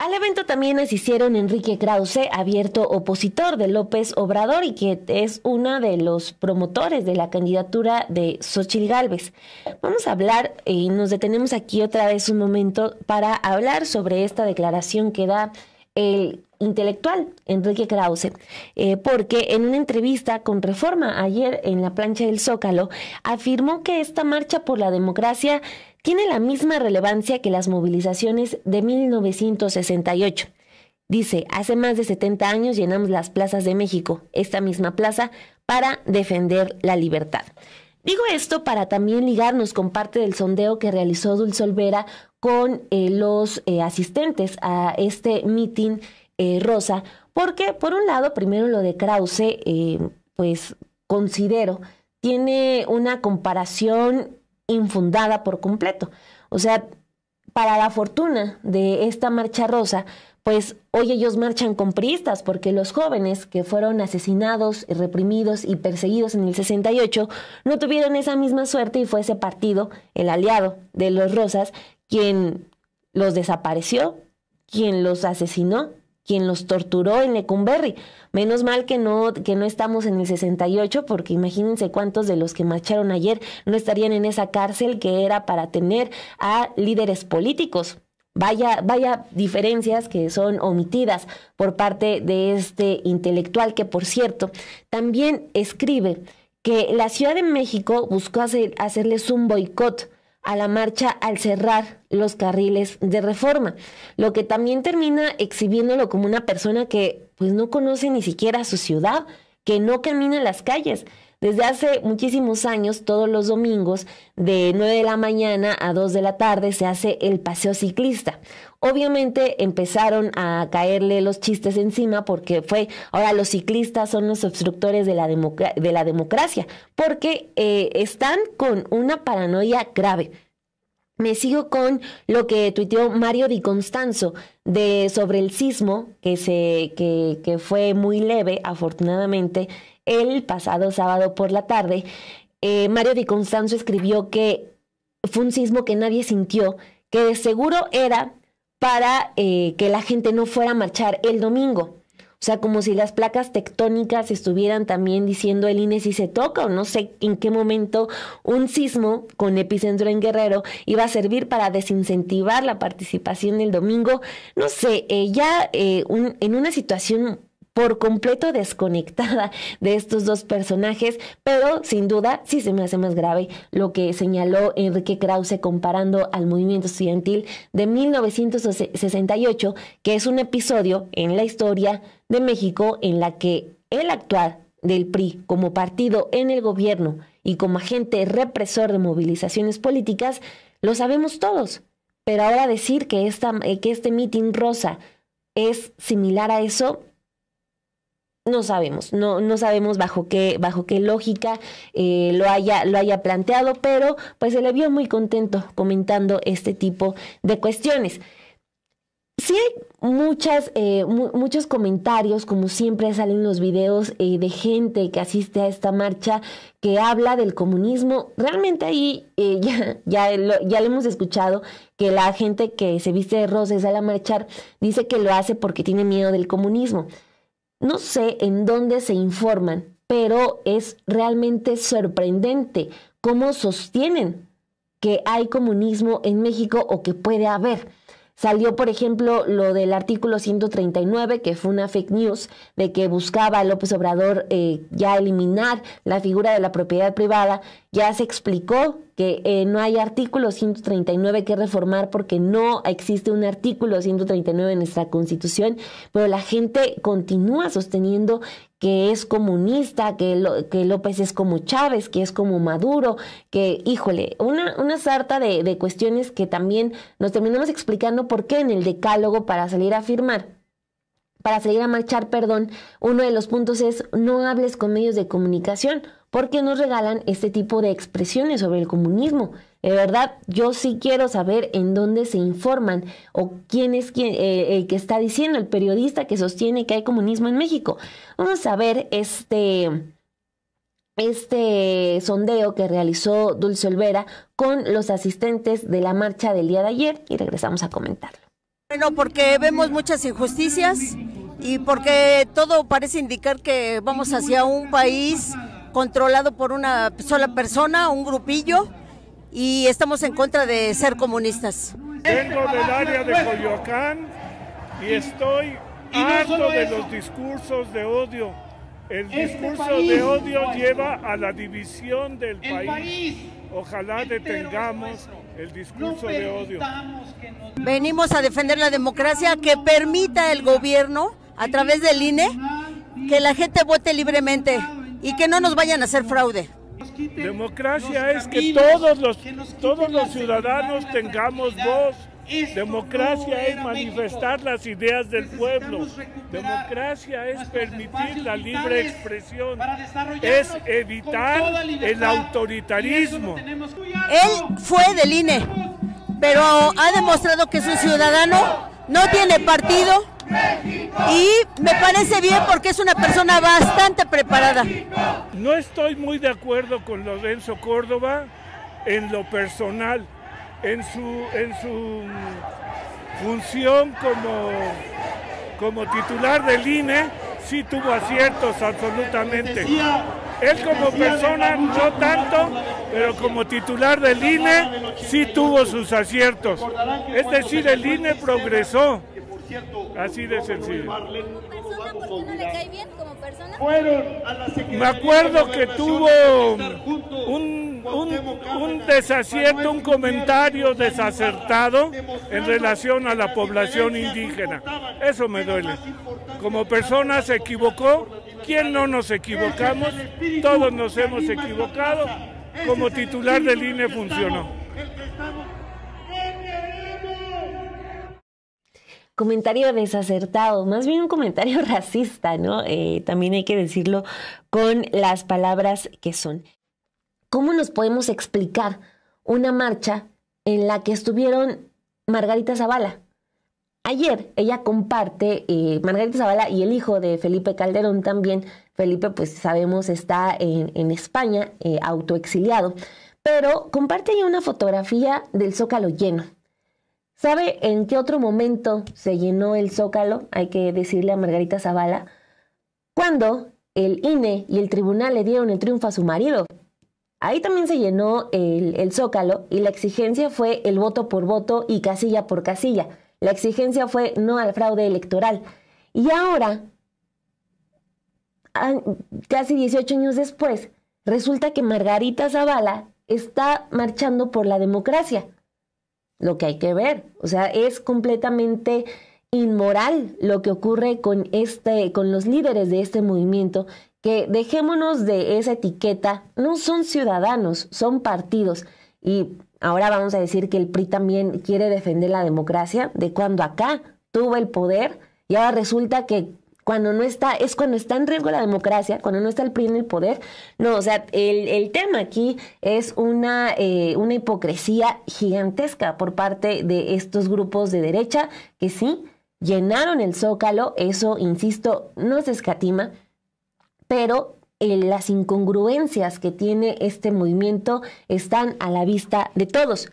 Al evento también asistieron Enrique Krause, abierto opositor de López Obrador y que es uno de los promotores de la candidatura de Xochitl Gálvez. Vamos a hablar eh, y nos detenemos aquí otra vez un momento para hablar sobre esta declaración que da el intelectual, Enrique Krause, eh, porque en una entrevista con Reforma ayer en la plancha del Zócalo, afirmó que esta marcha por la democracia tiene la misma relevancia que las movilizaciones de 1968. Dice, hace más de 70 años llenamos las plazas de México, esta misma plaza, para defender la libertad. Digo esto para también ligarnos con parte del sondeo que realizó Dulce Olvera con eh, los eh, asistentes a este mitin eh, rosa, porque por un lado, primero lo de Krause, eh, pues considero, tiene una comparación infundada por completo. O sea, para la fortuna de esta marcha rosa, pues hoy ellos marchan con priistas porque los jóvenes que fueron asesinados, reprimidos y perseguidos en el 68 no tuvieron esa misma suerte y fue ese partido, el aliado de los rosas, quien los desapareció, quien los asesinó quien los torturó en Lecumberri. Menos mal que no, que no estamos en el 68, porque imagínense cuántos de los que marcharon ayer no estarían en esa cárcel que era para tener a líderes políticos. Vaya, vaya diferencias que son omitidas por parte de este intelectual que, por cierto, también escribe que la Ciudad de México buscó hacerles un boicot a la marcha al cerrar los carriles de reforma, lo que también termina exhibiéndolo como una persona que pues no conoce ni siquiera su ciudad, que no camina en las calles, desde hace muchísimos años, todos los domingos, de 9 de la mañana a 2 de la tarde, se hace el paseo ciclista. Obviamente empezaron a caerle los chistes encima porque fue, ahora los ciclistas son los obstructores de la, de la democracia, porque eh, están con una paranoia grave. Me sigo con lo que tuiteó Mario Di Constanzo de, sobre el sismo que, se, que, que fue muy leve, afortunadamente, el pasado sábado por la tarde, eh, Mario Di Constanzo escribió que fue un sismo que nadie sintió, que de seguro era para eh, que la gente no fuera a marchar el domingo. O sea, como si las placas tectónicas estuvieran también diciendo el INE si se toca o no sé en qué momento un sismo con epicentro en Guerrero iba a servir para desincentivar la participación del domingo. No sé, eh, ya en una situación por completo desconectada de estos dos personajes, pero sin duda sí se me hace más grave lo que señaló Enrique Krause comparando al movimiento estudiantil de 1968, que es un episodio en la historia de México en la que el actual del PRI como partido en el gobierno y como agente represor de movilizaciones políticas, lo sabemos todos. Pero ahora decir que, esta, que este mitin rosa es similar a eso, no sabemos, no, no sabemos bajo qué, bajo qué lógica eh, lo, haya, lo haya planteado, pero pues se le vio muy contento comentando este tipo de cuestiones. Sí hay muchas, eh, muchos comentarios, como siempre salen los videos eh, de gente que asiste a esta marcha que habla del comunismo. Realmente ahí ya, ya, lo, ya hemos escuchado, que la gente que se viste de a la marchar dice que lo hace porque tiene miedo del comunismo. No sé en dónde se informan, pero es realmente sorprendente cómo sostienen que hay comunismo en México o que puede haber. Salió, por ejemplo, lo del artículo 139, que fue una fake news, de que buscaba López Obrador eh, ya eliminar la figura de la propiedad privada. Ya se explicó que eh, no hay artículo 139 que reformar porque no existe un artículo 139 en nuestra constitución, pero la gente continúa sosteniendo que es comunista, que, que López es como Chávez, que es como Maduro, que, híjole, una, una sarta de, cuestiones que también nos terminamos explicando por qué en el decálogo para salir a firmar, para salir a marchar, perdón, uno de los puntos es no hables con medios de comunicación porque nos regalan este tipo de expresiones sobre el comunismo. De verdad, yo sí quiero saber en dónde se informan o quién es quien, eh, el que está diciendo, el periodista que sostiene que hay comunismo en México. Vamos a ver este, este sondeo que realizó Dulce Olvera con los asistentes de la marcha del día de ayer y regresamos a comentarlo. Bueno, porque vemos muchas injusticias y porque todo parece indicar que vamos hacia un país controlado por una sola persona, un grupillo, y estamos en contra de ser comunistas. Vengo del área de Coyoacán y estoy harto de los discursos de odio. El este discurso de odio lleva a la división del país. Ojalá detengamos el discurso de odio. Venimos a defender la democracia que permita el gobierno, a través del INE, que la gente vote libremente y que no nos vayan a hacer fraude. Democracia es que todos los, todos los ciudadanos tengamos voz. Democracia es manifestar las ideas del pueblo. Democracia es permitir la libre expresión. Es evitar el autoritarismo. Él fue del INE, pero ha demostrado que es un ciudadano, no tiene partido y me parece bien porque es una persona bastante preparada. No estoy muy de acuerdo con Lorenzo Córdoba en lo personal, en su, en su función como, como titular del INE, sí tuvo aciertos absolutamente. Él como persona, no tanto, pero como titular del INE sí tuvo sus aciertos. Es decir, el INE progresó. Así de sencillo. persona, ¿por no le cae bien como persona? Fueron Me acuerdo que tuvo un, un, un desacierto, un comentario desacertado en relación a la población indígena. Eso me duele. Como persona se equivocó. ¿Quién no nos equivocamos? Todos nos hemos equivocado. Como titular del INE funcionó. comentario desacertado, más bien un comentario racista, ¿no? Eh, también hay que decirlo con las palabras que son. ¿Cómo nos podemos explicar una marcha en la que estuvieron Margarita Zavala? Ayer ella comparte, eh, Margarita Zavala y el hijo de Felipe Calderón también, Felipe pues sabemos está en, España, eh, autoexiliado, pero comparte ya una fotografía del zócalo lleno ¿Sabe en qué otro momento se llenó el zócalo? Hay que decirle a Margarita Zavala. Cuando el INE y el tribunal le dieron el triunfo a su marido. Ahí también se llenó el, zócalo y la exigencia fue el voto por voto y casilla por casilla. La exigencia fue no al fraude electoral. Y ahora, casi 18 años después, resulta que Margarita Zavala está marchando por la democracia lo que hay que ver. O sea, es completamente inmoral lo que ocurre con este, con los líderes de este movimiento, que dejémonos de esa etiqueta, no son ciudadanos, son partidos. Y ahora vamos a decir que el PRI también quiere defender la democracia, de cuando acá tuvo el poder y ahora resulta que cuando no está, es cuando está en riesgo la democracia, cuando no está el PRI en el poder. No, o sea, el, tema aquí es una, eh, una hipocresía gigantesca por parte de estos grupos de derecha que sí llenaron el zócalo, eso, insisto, no se escatima, pero eh, las incongruencias que tiene este movimiento están a la vista de todos.